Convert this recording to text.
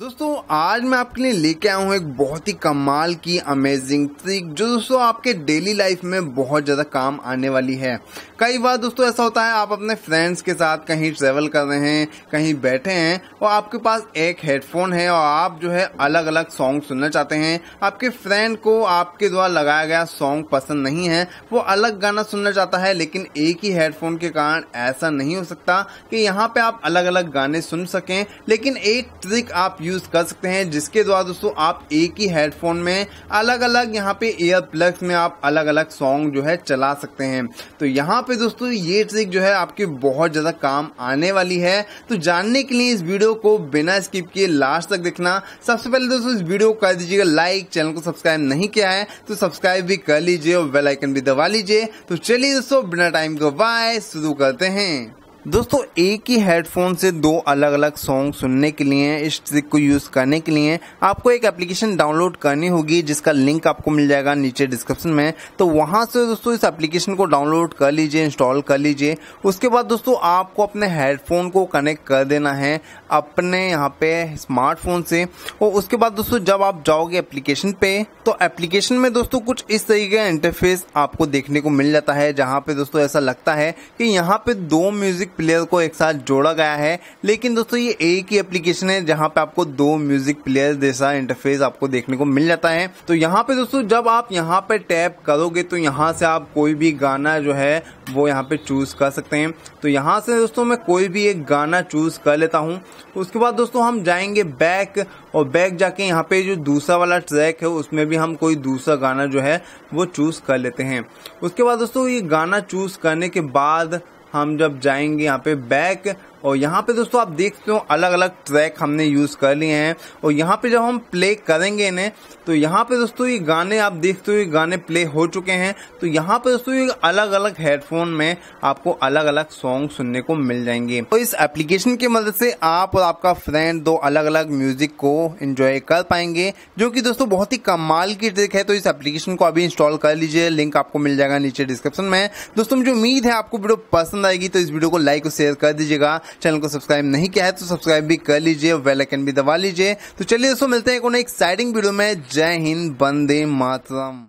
दोस्तों आज मैं आपके लिए लेके आया हूँ एक बहुत ही कमाल की अमेजिंग ट्रिक जो दोस्तों आपके डेली लाइफ में बहुत ज़्यादा काम आने वाली है कई बार दोस्तों ऐसा होता है आप अपने फ्रेंड्स के साथ कहीं ट्रेवल कर रहे हैं कहीं बैठे हैं और आपके पास एक हेडफोन है और आप जो है अलग अलग सॉन्ग सुनना चाहते हैं आपके फ्रेंड को आपके द्वारा लगाया गया सॉन्ग पसंद नहीं है वो अलग गाना सुनना चाहता है लेकिन एक ही हेडफोन के कारण ऐसा नहीं हो सकता कि यहाँ पे आप अलग अलग गाने सुन सकें लेकिन एक ट्रिक आप यूज कर सकते हैं जिसके द्वारा दोस्तों आप एक ही हेडफोन में अलग अलग यहाँ पे एयर प्लग्स में आप अलग अलग सॉन्ग जो है चला सकते हैं तो यहाँ पे दोस्तों ये ट्रिक जो है आपके बहुत ज्यादा काम आने वाली है तो जानने के लिए इस वीडियो को बिना स्किप किए लास्ट तक देखना सबसे पहले दोस्तों इस वीडियो को कर दीजिएगा लाइक चैनल को सब्सक्राइब नहीं किया है तो सब्सक्राइब भी कर लीजिए और बेलाइकन भी दबा लीजिए तो चलिए दोस्तों बिना टाइम को बाय शुरू करते हैं दोस्तों एक ही हेडफोन से दो अलग अलग सॉन्ग सुनने के लिए इस ट्रिक को यूज़ करने के लिए आपको एक एप्लीकेशन डाउनलोड करनी होगी जिसका लिंक आपको मिल जाएगा नीचे डिस्क्रिप्शन में तो वहां से दोस्तों इस एप्लीकेशन को डाउनलोड कर लीजिए इंस्टॉल कर लीजिए उसके बाद दोस्तों आपको अपने हेडफोन को कनेक्ट कर देना है अपने यहाँ पे स्मार्टफोन से और उसके बाद दोस्तों जब आप जाओगे एप्लीकेशन पे तो एप्लीकेशन में दोस्तों कुछ इस तरीके का इंटरफेस आपको देखने को मिल जाता है जहाँ पे दोस्तों ऐसा लगता है कि यहाँ पे दो म्यूजिक प्लेयर को एक साथ जोड़ा गया है लेकिन दोस्तों ये एक ही एप्लीकेशन है जहाँ पे आपको दो म्यूजिक प्लेयर जैसा इंटरफेस आपको देखने को मिल जाता है तो यहाँ पे दोस्तों जब आप यहाँ पे टैप करोगे तो यहाँ से आप कोई भी गाना जो है वो यहाँ पे चूज कर सकते हैं तो यहाँ से दोस्तों मैं कोई भी एक गाना चूज कर लेता हूँ उसके बाद दोस्तों हम जाएंगे बैक और बैक जाके यहाँ पे जो दूसरा वाला ट्रैक है उसमें भी हम कोई दूसरा गाना जो है वो चूज कर लेते हैं उसके बाद दोस्तों ये गाना चूज करने के बाद हम जब जाएंगे यहाँ पे बैक और यहाँ पे दोस्तों आप देखते हो अलग अलग ट्रैक हमने यूज़ कर लिए हैं और यहाँ पे जब हम प्ले करेंगे इन्हें तो यहाँ पे दोस्तों ये गाने आप देखते हो ये गाने प्ले हो चुके हैं तो यहाँ पे दोस्तों ये अलग अलग हेडफोन में आपको अलग अलग सॉन्ग सुनने को मिल जाएंगे तो इस एप्लीकेशन की मदद से आप और आपका फ्रेंड दो अलग अलग म्यूजिक को इंजॉय कर पाएंगे जो की दोस्तों बहुत ही कमाल की ट्रिक है तो इस एप्लीकेशन को अभी इंस्टॉल कर लीजिए लिंक आपको मिल जाएगा नीचे डिस्क्रिप्शन में दोस्तों मुझे उम्मीद है आपको वीडियो पसंद पसंद आएगी तो इस वीडियो को लाइक और शेयर कर दीजिएगा चैनल को सब्सक्राइब नहीं किया है तो सब्सक्राइब भी कर लीजिए और वेलाइकन भी दबा लीजिए तो चलिए दोस्तों मिलते हैं एक एक्साइटिंग वीडियो में जय हिंद बंदे मातरम